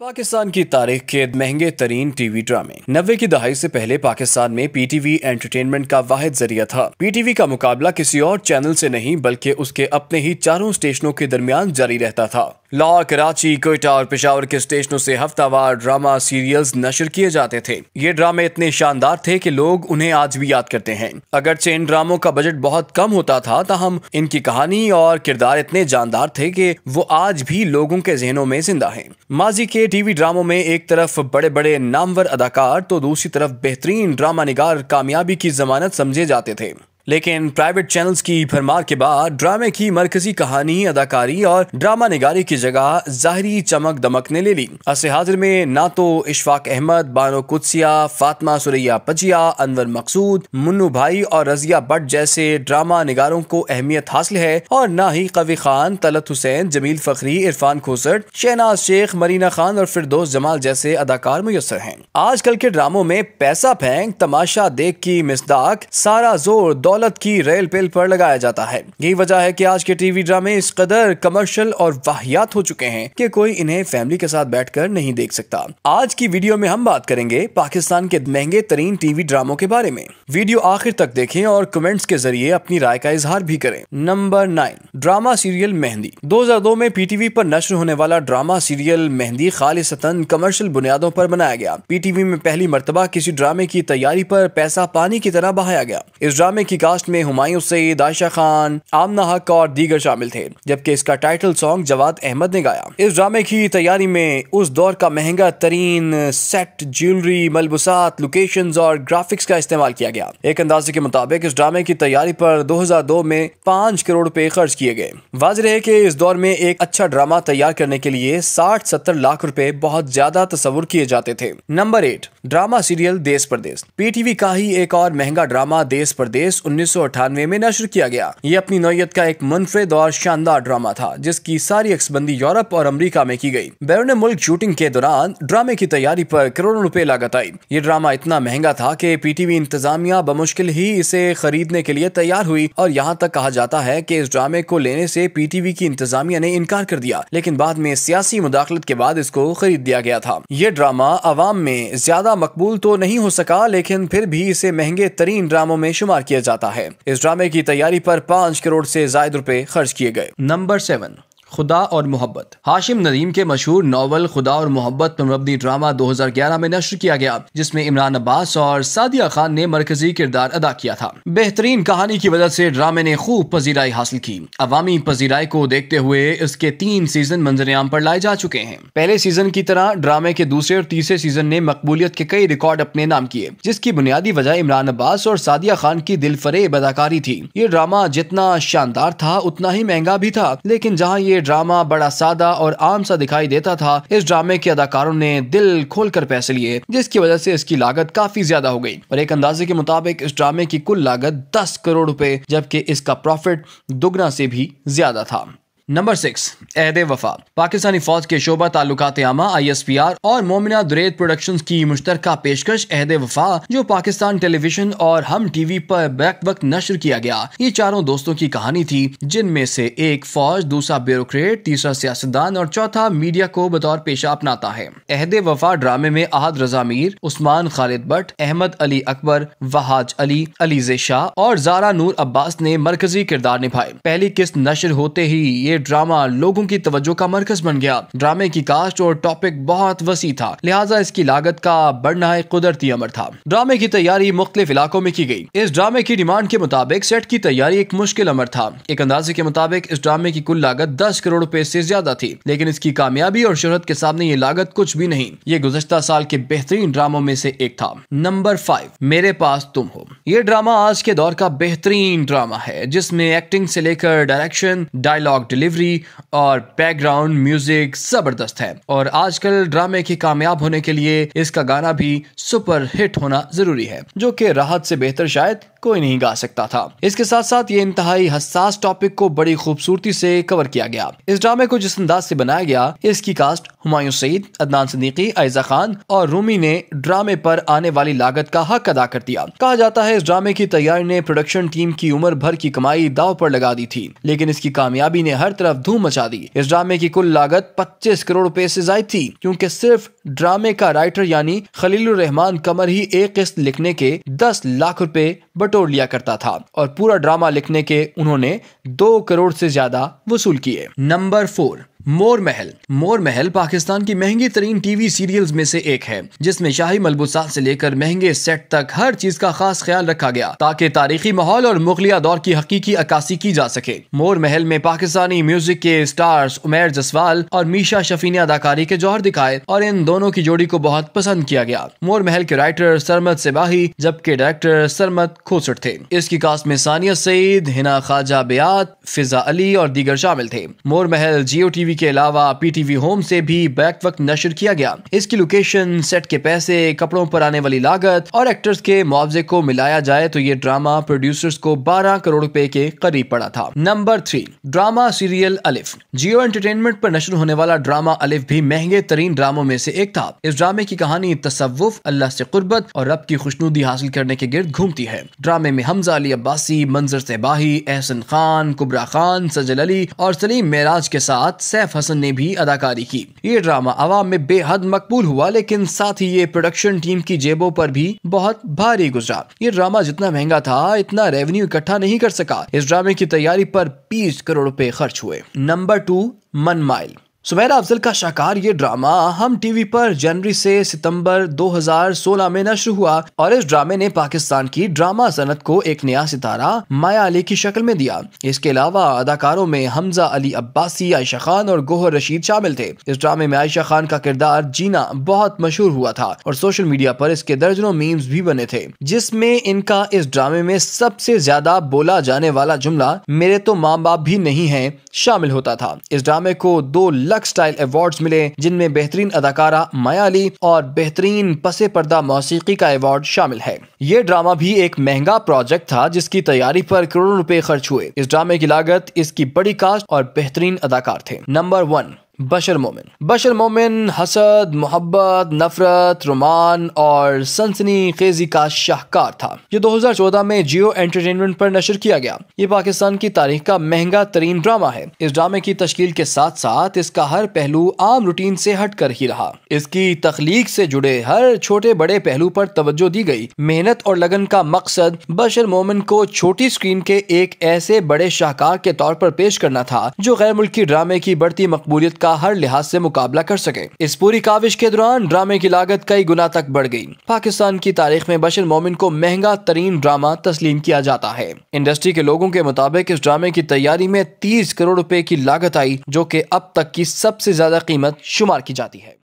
पाकिस्तान की तारीख के महंगे तरीन टीवी ड्रामे नब्बे की दहाई से पहले पाकिस्तान में पीटीवी एंटरटेनमेंट का वाहिद जरिया था पीटीवी का मुकाबला किसी और चैनल से नहीं बल्कि उसके अपने ही चारों स्टेशनों के दरमियान जारी रहता था लाहौर कराची कोयटा और पिशावर के स्टेशनों से हफ्तावार ड्रामा सीरियल्स नशर किए जाते थे ये ड्रामे इतने शानदार थे कि लोग उन्हें आज भी याद करते हैं अगरचे इन ड्रामों का बजट बहुत कम होता था तो हम इनकी कहानी और किरदार इतने जानदार थे कि वो आज भी लोगों के जहनों में जिंदा है माजी के टीवी ड्रामों में एक तरफ बड़े बड़े नामवर अदाकार तो दूसरी तरफ बेहतरीन ड्रामा निगार कामयाबी की जमानत समझे जाते थे लेकिन प्राइवेट चैनल्स की भरमार के बाद ड्रामे की मरकजी कहानी अदाकारी और ड्रामा निगारी की जगह जाहरी चमक दमक ने ले ली अस हाजिर में ना तो इशफाक अहमद बानो कुत्सिया फातमा सुरैया पजिया अनवर मकसूद मुन्नू भाई और रजिया भट्ट जैसे ड्रामा निगारों को अहमियत हासिल है और ना ही कवि खान तलत हुसैन जमील फखरी इरफान खोसट शहनाज शेख मरीना खान और फिरदोस जमाल जैसे अदाकार मुयसर आज आजकल के ड्रामो में पैसा फेंक तमाशा देख की मिसदाक सारा जोर दौलत की रेल पेल पर लगाया जाता है यही वजह है की आज के टीवी ड्रामे इस कदर कमर्शियल और वाहियात हो चुके हैं कि कोई इन्हें फैमिली के साथ बैठकर नहीं देख सकता आज की वीडियो में हम बात करेंगे पाकिस्तान के महंगे तरीन टीवी ड्रामों के बारे में वीडियो आखिर तक देखे और कमेंट्स के जरिए अपनी राय का इजहार भी करें number nine drama serial Mehndi दो हजार दो में पीटीवी पर नशर होने वाला ड्रामा सीरियल मेहंदी सतन कमर्शियल बुनियादों पर बनाया गया पीटीवी में पहली मरतबा किसी ड्रामे की तैयारी पर पैसा पानी की तरह बहाया गया इस ड्रामे की कास्ट में हुमायूं सईद आयशा खान आमना हक और दीगर शामिल थे जबकि इसका टाइटल सॉन्ग जवाद अहमद ने गाया इस ड्रामे की तैयारी में उस दौर का महंगा तरीन सेट ज्वेलरी मलबूसात लोकेशन और ग्राफिक्स का इस्तेमाल किया गया एक अंदाजे के मुताबिक इस ड्रामे की तैयारी पर दो हजार दो में पाँच करोड़ रुपए खर्च किए गए वाजह है की इस दौर में एक अच्छा ड्रामा तैयार करने के लिए साठ सत्तर लाख रुपए बहुत ज्यादा तस्वुर किए जाते थे नंबर एट ड्रामा सीरियल देश परदेश पीटीवी का ही एक और महंगा ड्रामा देश प्रदेश उन्नीस में नशर किया गया ये अपनी नोयत का एक मुनफरद और शानदार ड्रामा था जिसकी सारी अक्सबंदी यूरोप और अमरीका में की गई बैरून मुल्क शूटिंग के दौरान ड्रामे की तैयारी आरोप करोड़ों रूपए लागत आई ये ड्रामा इतना महंगा था कि पीटीवी इंतजामिया बमुश्किल ही इसे खरीदने के लिए तैयार हुई और यहाँ तक कहा जाता है की इस ड्रामे को लेने से पीटीवी की इंतजामिया ने इनकार कर दिया लेकिन बाद में सियासी मुदाखलत के बाद इसको खरीद दिया गया था ये ड्रामा आवाम में ज्यादा ड्रामा मकबूल तो नहीं हो सका लेकिन फिर भी इसे महंगे तरीन ड्रामों में शुमार किया जाता है इस ड्रामे की तैयारी पर पाँच करोड़ से जायद रुपए खर्च किए गए नंबर सेवन खुदा और मोहब्बत हाशिम नदीम के मशहूर नावल खुदा और मोहब्बत पर मबनी ड्रामा 2011 में नशर किया गया जिसमें इमरान अब्बास और सादिया खान ने मरकजी किरदार अदा किया था बेहतरीन कहानी की वजह से ड्रामे ने खूब पजीराई हासिल की अवामी पजीराई को देखते हुए इसके तीन सीजन मंजर आम पर लाए जा चुके हैं पहले सीजन की तरह ड्रामे के दूसरे और तीसरे सीजन ने मकबूलियत के कई रिकॉर्ड अपने नाम किए जिसकी बुनियादी वजह इमरान अब्बास और सादिया खान की दिल फरेब अदाकारी थी ये ड्रामा जितना शानदार था उतना ही महंगा भी था लेकिन जहाँ ये ड्रामा बड़ा सादा और आम सा दिखाई देता था इस ड्रामे के अदाकारों ने दिल खोल कर पैसे लिए जिसकी वजह से इसकी लागत काफी ज्यादा हो गई और एक अंदाजे के मुताबिक इस ड्रामे की कुल लागत दस करोड़ रूपए जबकि इसका प्रॉफिट दुगना से भी ज्यादा था नंबर सिक्स अहद वफा पाकिस्तानी फौज के शोबा ताल्लुकात आमा आई एस पी आर और मोमिना दुरेद प्रोडक्शन की मुश्तर पेशकश अहद वफा e जो पाकिस्तान टेलीविजन और हम टी वी पर बैक वक्त नशर किया गया ये चारों दोस्तों की कहानी थी जिनमें से एक फौज दूसरा ब्यूरोक्रेट तीसरा सियासतदान और चौथा मीडिया को बतौर पेशा अपनाता है अहद वफा e ड्रामे में आहद रजा मीर उस्मान खालिद भट्ट अहमद अली अकबर वहाज अली अलीजे शाह और जारा नूर अब्बास ने मरकजी किरदार निभाए पहली किस्त नशर होते ही ये ये ड्रामा लोगों की तवज्जो का मरकज बन गया ड्रामे की कास्ट और टॉपिक बहुत वसी था लिहाजा इसकी लागत का बढ़ना एक कुदरती अमर था ड्रामे की तैयारी मुख्तलिफ इलाकों में की गई इस ड्रामे की डिमांड के मुताबिक सेट की तैयारी एक मुश्किल अमर था एक अंदाजे के मुताबिक इस ड्रामे की कुल लागत दस करोड़ रूपए ऐसी ज्यादा थी लेकिन इसकी कामयाबी और शोहरत के सामने ये लागत कुछ भी नहीं ये गुजशत साल के बेहतरीन ड्रामों में से एक था नंबर फाइव मेरे पास तुम हो ये ड्रामा आज के दौर का बेहतरीन ड्रामा है जिसमें एक्टिंग से लेकर डायरेक्शन डायलॉग डिलीवरी डिलीवरी और बैकग्राउंड म्यूजिक जबरदस्त है और आजकल ड्रामे के कामयाब होने के लिए इसका गाना भी सुपर हिट होना जरूरी है जो कि राहत से बेहतर शायद कोई नहीं गा सकता था इसके साथ साथ ये इंतहाई हसास टॉपिक को बड़ी खूबसूरती से कवर किया गया इस ड्रामे को जिस अंदाज से बनाया गया इसकी कास्ट हुमायूं सईद अदनान सदीकी आयजा खान और रूमी ने ड्रामे पर आने वाली लागत का हक अदा कर दिया कहा जाता है इस ड्रामे की तैयारी ने प्रोडक्शन टीम की उम्र भर की कमाई दाव पर लगा दी थी लेकिन इसकी कामयाबी ने हर तरफ धूम मचा दी इस ड्रामे की कुल लागत पच्चीस करोड़ रूपए ऐसी जायद थी क्यूँकी सिर्फ ड्रामे का राइटर यानी खलील रहमान कमर ही एक किस्त लिखने के दस लाख रुपए बटोर लिया करता था और पूरा ड्रामा लिखने के उन्होंने दो करोड़ से ज्यादा वसूल किए नंबर फोर मोर महल मोर महल पाकिस्तान की महंगी तरीन टीवी सीरियल्स में से एक है जिसमें शाही मलबूसात से लेकर महंगे सेट तक हर चीज का खास ख्याल रखा गया ताकि तारीखी माहौल और मुगलिया दौर की हकीकी अक्सी की जा सके मोर महल में पाकिस्तानी म्यूजिक के स्टार्स उमेर जसवाल और मीशा शफी ने अदाकारी के जौहर दिखाए और इन दोनों की जोड़ी को बहुत पसंद किया गया मोर महल के राइटर सरमत बाही जबकि डायरेक्टर सरमत खोसट थे इसकी कास्ट में सानिया सईद हिना ख्वाजा बयात फिजा अली और दीगर शामिल थे मोर महल जियो टीवी टीवी के अलावा पीटीवी होम से भी बैक वक्त नशर किया गया इसकी लोकेशन सेट के पैसे कपड़ों पर आने वाली लागत और एक्टर्स के मुआवजे को मिलाया जाए तो ये ड्रामा प्रोड्यूसर्स को बारह करोड़ रूपए के करीब पड़ा था नंबर थ्री ड्रामा सीरियल अलिफ जियो एंटरटेनमेंट पर नशर होने वाला ड्रामा अलिफ भी महंगे तरीन ड्रामों में से एक था इस ड्रामे की कहानी तसवुफ अल्लाह से कुर्बत और रब की खुशनुदी हासिल करने के गिर्द घूमती है ड्रामे में हमजा अली अब्बासी मंजर सेबाही एहसन खान कुबरा खान सजल अली और सलीम मेराज के साथ सैफ हसन ने भी अदाकारी की ये ड्रामा आवाम में बेहद मकबूल हुआ लेकिन साथ ही ये प्रोडक्शन टीम की जेबों पर भी बहुत भारी गुजरा ये ड्रामा जितना महंगा था इतना रेवेन्यू इकट्ठा नहीं कर सका इस ड्रामे की तैयारी पर बीस करोड़ रूपए खर्च हुए नंबर टू मन माइल सुमेरा अफजल का शाकार ये ड्रामा हम टीवी पर जनवरी से सितंबर 2016 में नशर हुआ और इस ड्रामे ने पाकिस्तान की ड्रामा सनत को एक नया सितारा माया अली की शक्ल में दिया इसके अलावा अदाकारों में हमजा अली अब्बासी आयशा खान और गोहर रशीद शामिल थे इस ड्रामे में आयशा खान का किरदार जीना बहुत मशहूर हुआ था और सोशल मीडिया पर इसके दर्जनों मीम्स भी बने थे जिसमे इनका इस ड्रामे में सबसे ज्यादा बोला जाने वाला जुमला मेरे तो माँ बाप भी नहीं है शामिल होता था इस ड्रामे को दो लक्स स्टाइल अवार्ड मिले जिनमें बेहतरीन अदाकारा माया अली और बेहतरीन पसे पर्दा मौसीकी का अवार्ड शामिल है ये ड्रामा भी एक महंगा प्रोजेक्ट था जिसकी तैयारी पर करोड़ों रुपए खर्च हुए इस ड्रामे की लागत इसकी बड़ी कास्ट और बेहतरीन अदाकार थे नंबर वन बशर मोमिन बशर मोमिन हसद मोहब्बत नफरत रोमान और सनसनी खेजी का शाहकार था यह 2014 में जियो एंटरटेनमेंट पर नशर किया गया ये पाकिस्तान की तारीख का महंगा तरीन ड्रामा है इस ड्रामे की तश्ल के साथ साथ इसका हर पहलू आम रूटीन से हट कर ही रहा इसकी तख्लीक से जुड़े हर छोटे बड़े पहलू पर तवज्जो दी गई मेहनत और लगन का मकसद बशर मोमिन को छोटी स्क्रीन के एक ऐसे बड़े शाहकार के तौर पर पेश करना था जो गैर मुल्की ड्रामे की बढ़ती मकबूलियत का हर लिहाज से मुकाबला कर सके इस पूरी काविश के दौरान ड्रामे की लागत कई गुना तक बढ़ गई पाकिस्तान की तारीख में बशर मोमिन को महंगा तरीन ड्रामा तस्लीम किया जाता है इंडस्ट्री के लोगों के मुताबिक इस ड्रामे की तैयारी में तीस करोड़ रूपए की लागत आई जो की अब तक की सबसे ज्यादा कीमत शुमार की जाती है